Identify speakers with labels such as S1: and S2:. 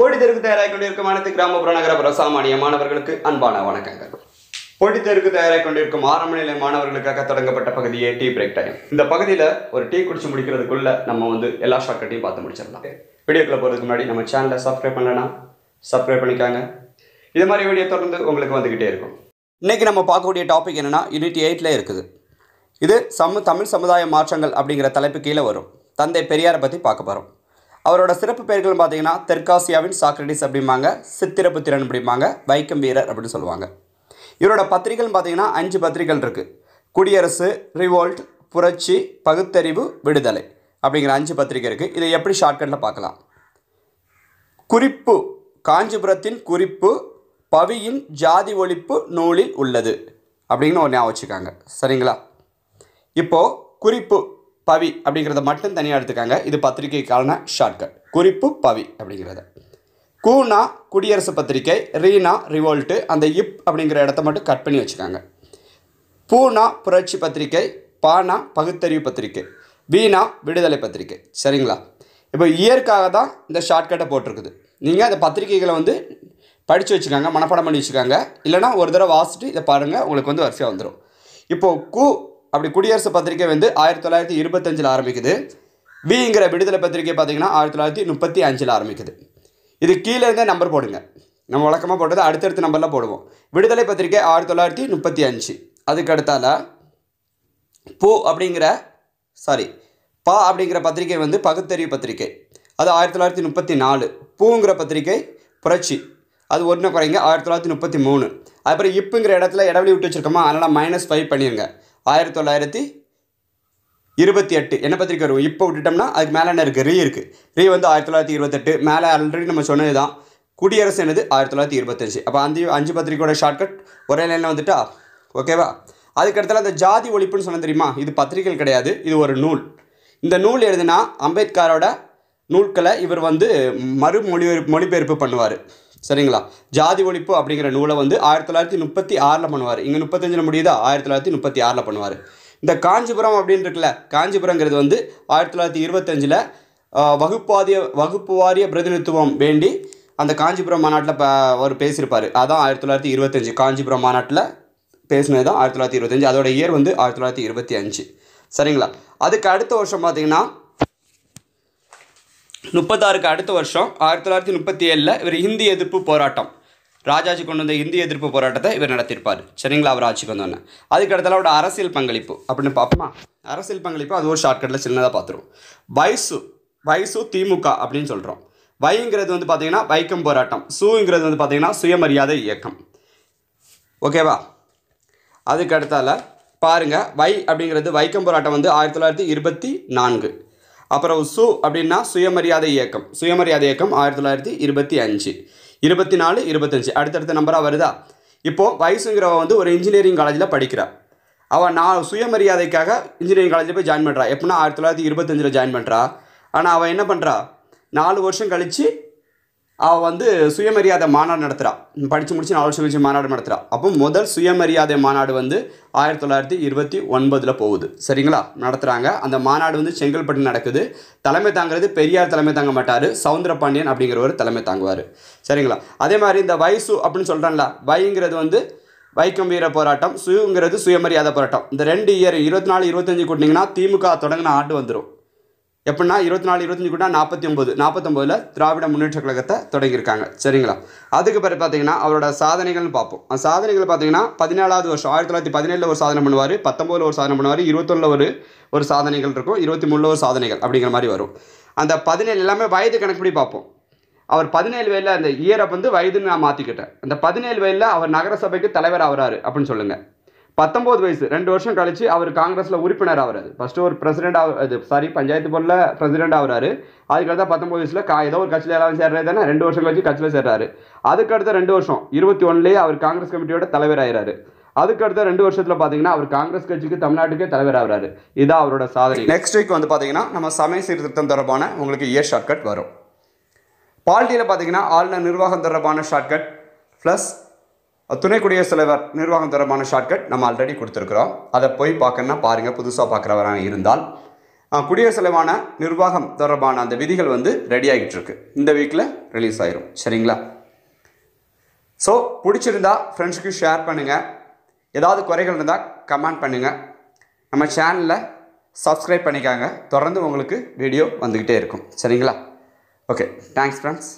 S1: போட்டித் தயாராக கொண்டிருக்கும் அனைத்து கிராமப்புற நகர பிரசாமானிய மாணவர்களுக்கு அன்பான வணக்கங்கள் போட்டித் தயாராக கொண்டிருக்கும் ஆரம்ப நிலை மாணவர்களுக்காக தொடங்கப்பட்ட பகுதியே டீ பிரேக் டைம் இந்த பகுதியில் ஒரு டீ குடிச்சு முடிக்கிறதுக்குள்ள நம்ம வந்து எல்லா ஷார்ட்கட்டையும் பார்த்து முடிச்சிடலாம் வீடியோக்குள்ளே போகிறதுக்கு முன்னாடி நம்ம சேனலை சப்ஸ்கிரைப் பண்ணலன்னா சப்ஸ்கிரைப் பண்ணிக்காங்க இது மாதிரி வீடியோ தொடர்ந்து உங்களுக்கு வந்துக்கிட்டே இருக்கும் இன்றைக்கி நம்ம பார்க்கக்கூடிய டாபிக் என்னென்னா யூனிட்டி எயிட்டில் இருக்குது இது சம தமிழ் சமுதாய மாற்றங்கள் அப்படிங்கிற தலைப்பு கீழே வரும் தந்தை பெரியாரை பற்றி பார்க்க போகிறோம் அவரோட சிறப்பு பெயர்கள் பார்த்தீங்கன்னா தெற்காசியாவின் சாக்ரடிஸ் அப்படிம்பாங்க சித்திரபுத்திரன் அப்படிம்பாங்க வைக்கம் வீரர் அப்படின்னு சொல்லுவாங்க இவரோட பத்திரிகைகள்னு பார்த்தீங்கன்னா அஞ்சு பத்திரிகைகள் இருக்குது குடியரசு ரிவோல்ட் புரட்சி பகுத்தறிவு விடுதலை அப்படிங்கிற அஞ்சு பத்திரிகை இருக்குது இதை எப்படி ஷார்ட்கட்டில் பார்க்கலாம் குறிப்பு காஞ்சிபுரத்தின் குறிப்பு பவியின் ஜாதி ஒழிப்பு நூலில் உள்ளது அப்படின்னு ஒரு ஞாபகம் வச்சுக்காங்க சரிங்களா இப்போது குறிப்பு பவி அப்படிங்கிறத மட்டும் தனியாக எடுத்துக்காங்க இது பத்திரிகைக்கான ஷார்ட்கட் குறிப்பு பவி அப்படிங்கிறத கூனா குடியரசு பத்திரிகை ரீனா ரிவோல்ட்டு அந்த இப் அப்படிங்கிற இடத்த மட்டும் கட் பண்ணி வச்சுக்காங்க பூனா புரட்சி பத்திரிகை பானா பகுத்தறிவு பத்திரிகை வீணா விடுதலை பத்திரிகை சரிங்களா இப்போ இயற்காக தான் இந்த ஷார்ட்கட்டை போட்டிருக்குது நீங்கள் அந்த பத்திரிகைகளை வந்து படித்து வச்சுக்காங்க மனப்பாடம் பண்ணி வச்சுக்காங்க இல்லைனா ஒரு தடவை வாசிட்டு இதை பாருங்கள் உங்களுக்கு வந்து வரிசையாக வந்துடும் இப்போது கு அப்படி குடியரசு பத்திரிகை வந்து ஆயிரத்தி தொள்ளாயிரத்தி இருபத்தஞ்சில் ஆரம்பிக்குது விங்கிற விடுதலை பத்திரிகை பார்த்திங்கன்னா ஆயிரத்தி தொள்ளாயிரத்தி முப்பத்தி அஞ்சில் ஆரம்பிக்குது இது கீழே இருந்தே நம்பர் போடுங்க நம்ம வழக்கமாக போட்டது அடுத்தடுத்த நம்பரில் போடுவோம் விடுதலை பத்திரிகை ஆயிரத்தி தொள்ளாயிரத்தி முப்பத்தி அஞ்சு அதுக்கு அடுத்தால பூ அப்படிங்கிற சாரி பா அப்படிங்கிற பத்திரிகை வந்து பகுத்தறிவு பத்திரிகை அது ஆயிரத்தி தொள்ளாயிரத்தி முப்பத்தி நாலு பூங்கிற பத்திரிகை புரட்சி அது ஒன்று குறைங்க ஆயிரத்தி தொள்ளாயிரத்தி முப்பத்தி மூணு அதுக்கப்புறம் இப்புங்கிற இடத்துல இடவெளி விட்டு வச்சுருக்கோமா அதனால் மைனஸ் ஃபைவ் பண்ணிடுங்க ஆயிரத்தி தொள்ளாயிரத்தி இருபத்தி எட்டு என்ன பத்திரிக்கை வருவோம் இப்போ விட்டுட்டோம்னா அதுக்கு மேலே என்ன இருக்குது ரீ இருக்குது ரீ வந்து ஆயிரத்தி தொள்ளாயிரத்தி இருபத்தெட்டு மேலே ஆல்ரெடி நம்ம சொன்னது தான் குடியரசு என்னது ஆயிரத்தி தொள்ளாயிரத்தி இருபத்தஞ்சு அப்போ அந்த அஞ்சு பத்திரிக்கையோட ஷார்ட்கட் ஒரே லைனில் வந்துட்டா ஓகேவா அதுக்கடுத்தால அந்த ஜாதி ஒழிப்புன்னு சொன்ன தெரியுமா இது பத்திரிகைகள் கிடையாது இது ஒரு நூல் இந்த நூல் எழுதுனா அம்பேத்கரோட நூல்களை இவர் வந்து மறுமொழி மொழிபெயர்ப்பு பண்ணுவார் சரிங்களா ஜாதி ஒழிப்பு அப்படிங்கிற நூலை வந்து ஆயிரத்தி தொள்ளாயிரத்தி முப்பத்தி ஆறில் பண்ணுவார் இங்கே முப்பத்தஞ்சில் முடியுதா ஆயிரத்தி தொள்ளாயிரத்தி முப்பத்தி ஆறில் பண்ணுவார் இந்த காஞ்சிபுரம் அப்படின்னு இருக்குல்ல காஞ்சிபுரங்கிறது வந்து ஆயிரத்தி தொள்ளாயிரத்தி இருபத்தஞ்சில் வகுப்பாதிய வகுப்பு வாரிய பிரதிநிதித்துவம் வேண்டி அந்த காஞ்சிபுரம் மாநாட்டில் இப்போ அவர் பேசியிருப்பார் அதான் ஆயிரத்தி தொள்ளாயிரத்தி இருபத்தஞ்சு காஞ்சிபுரம் மாநாட்டில் பேசினது தான் ஆயிரத்தி தொள்ளாயிரத்தி இருபத்தஞ்சி அதோட இயர் வந்து ஆயிரத்தி தொள்ளாயிரத்தி இருபத்தி அஞ்சு சரிங்களா அதுக்கு அடுத்த வருஷம் பார்த்திங்கன்னா முப்பத்தாறுக்கு அடுத்த வருஷம் ஆயிரத்தி தொள்ளாயிரத்தி முப்பத்தி ஏழில் இவர் இந்தி எதிர்ப்பு போராட்டம் ராஜாஜி கொண்டு வந்த இந்திய எதிர்ப்பு போராட்டத்தை இவர் நடத்தியிருப்பார் சரிங்களா அவர் ஆட்சிக்கு வந்தோன்னே அதுக்கடுத்தால அவரோட அரசியல் பங்களிப்பு அப்படின்னு பார்ப்போமா அரசியல் பங்களிப்பு அது ஒரு ஷார்ட்கட்டில் சின்னதாக பார்த்துருவோம் வயசு வைசு திமுக அப்படின்னு சொல்கிறோம் வைங்கிறது வந்து பார்த்தீங்கன்னா வைக்கம் போராட்டம் சூங்கிறது வந்து பார்த்தீங்கன்னா சுயமரியாதை இயக்கம் ஓகேவா அதுக்கு அடுத்தால பாருங்கள் வை அப்படிங்கிறது வைக்கம் போராட்டம் வந்து ஆயிரத்தி தொள்ளாயிரத்தி இருபத்தி நான்கு அப்புறம் சு அப்படின்னா சுயமரியாதை இயக்கம் சுயமரியாதை இயக்கம் ஆயிரத்தி தொள்ளாயிரத்தி இருபத்தி அஞ்சு இருபத்தி நாலு இருபத்தஞ்சு அடுத்தடுத்த நம்பராக வருதா இப்போது வயசுங்கிறவ வந்து ஒரு இன்ஜினியரிங் காலேஜில் படிக்கிறாள் அவள் நான் சுயமரியாதைக்காக இன்ஜினியரிங் காலேஜில் போய் ஜாயின் பண்ணுறா எப்படின்னா ஆயிரத்தி தொள்ளாயிரத்தி இருபத்தஞ்சில் ஜாயின் பண்ணுறா ஆனால் அவள் என்ன பண்ணுறா நாலு வருஷம் கழித்து அவள் வந்து சுயமரியாதை மாநாடு நடத்துகிறான் படித்து முடிச்சு நாலு வருஷம் கழிச்சு மாநாடு நடத்துகிறான் அப்போ முதல் சுயமரியாதை மாநாடு வந்து ஆயிரத்தி தொள்ளாயிரத்தி இருபத்தி ஒன்பதில் போகுது சரிங்களா நடத்துகிறாங்க அந்த மாநாடு வந்து செங்கல்பட்டு நடக்குது தலைமை தாங்கிறது பெரியார் தலைமை தாங்க மாட்டார் சவுந்தர அப்படிங்கிற அப்படிங்கிறவர் தலைமை தாங்குவார் சரிங்களா அதே மாதிரி இந்த வயசு அப்படின்னு சொல்கிறாங்களா வைங்கிறது வந்து வைக்கம் வீர போராட்டம் சுயங்கிறது சுயமரியாதை போராட்டம் இந்த ரெண்டு இயர் இருபத்தி நாலு இருபத்தஞ்சி கூட்டிங்கன்னா திமுக தொடங்கின ஆண்டு வந்துடும் எப்படின்னா இருபத்தி நாலு இருபத்தஞ்சு கூட நாற்பத்தி ஒம்பது நாற்பத்தொம்பதில் திராவிட முன்னேற்ற கழகத்தை தொடங்கியிருக்காங்க சரிங்களா அதுக்கு பிறகு பார்த்தீங்கன்னா அவரோட சாதனைகள்னு பார்ப்போம் அந்த சாதனைகள் பார்த்தீங்கன்னா பதினாலாவது வருஷம் ஆயிரத்தி தொள்ளாயிரத்தி பதினேழில் ஒரு சாதனை பண்ணுவார் பத்தொம்போதில் ஒரு சாதனை பண்ணுவார் இருபத்தொன்னில் ஒரு ஒரு சாதனைகள் இருக்கும் இருபத்தி மூணில் ஒரு சாதனைகள் அப்படிங்கிற மாதிரி வரும் அந்த பதினேழு எல்லாமே வயது கணக்குப்படி பார்ப்போம் அவர் பதினேழு வயதில் அந்த இயரை வந்து வயதுன்னு நான் மாற்றிக்கிட்டேன் அந்த பதினேழு வயதில் அவர் நகரசபைக்கு தலைவர் ஆகிறாரு அப்படின்னு சொல்லுங்கள் பத்தொம்போது வயசு ரெண்டு வருஷம் கழிச்சு அவர் காங்கிரஸில் உறுப்பினர் ஆகிறாரு ஃபஸ்ட்டு ஒரு பிரசிடண்ட் ஆகுது சாரி பஞ்சாயத்து போர்டில் பிரசிடண்ட் ஆகிறாரு அதுக்கடுத்த பத்தொம்போது வயசில் கா ஏதோ ஒரு கட்சியில் எல்லாரும் சேர்றது தானே ரெண்டு வருஷம் கழிச்சு கட்சியில் சேர்றாரு அதுக்கடுத்த ரெண்டு வருஷம் இருபத்தி ஒன்றுலேயே அவர் காங்கிரஸ் கமிட்டியோட தலைவர் ஆகிறாரு அதுக்கடுத்த ரெண்டு வருஷத்தில் பார்த்தீங்கன்னா அவர் காங்கிரஸ் கட்சிக்கு தமிழ்நாட்டுக்கே தலைவர் ஆகிறாரு இதான் அவரோட சாதனை நெக்ஸ்ட் வீக் வந்து பார்த்தீங்கன்னா நம்ம சமய சீர்திருத்தம் தொடர்பான உங்களுக்கு இயர் ஷார்ட்கட் வரும் பால்ட்டியில் பார்த்தீங்கன்னா ஆளுநர் நிர்வாகம் தொடர்பான ஷார்ட்கட் ப்ளஸ் துணை குடியரசுத் தலைவர் நிர்வாகம் தொடர்பான ஷார்ட்கட் நம்ம ஆல்ரெடி கொடுத்துருக்குறோம் அதை போய் பார்க்கணுன்னா பாருங்கள் புதுசாக பார்க்குறவராக இருந்தால் குடியரசுத் தலைவான நிர்வாகம் தொடர்பான அந்த விதிகள் வந்து ரெடி ஆகிட்டுருக்கு இந்த வீக்கில் ரிலீஸ் ஆயிரும் சரிங்களா ஸோ பிடிச்சிருந்தா ஃப்ரெண்ட்ஸுக்கு ஷேர் பண்ணுங்கள் ஏதாவது குறைகள் இருந்தால் கமெண்ட் பண்ணுங்கள் நம்ம சேனலில் சப்ஸ்கிரைப் பண்ணிக்காங்க தொடர்ந்து உங்களுக்கு வீடியோ வந்துக்கிட்டே இருக்கும் சரிங்களா ஓகே தேங்க்ஸ் ஃப்ரெண்ட்ஸ்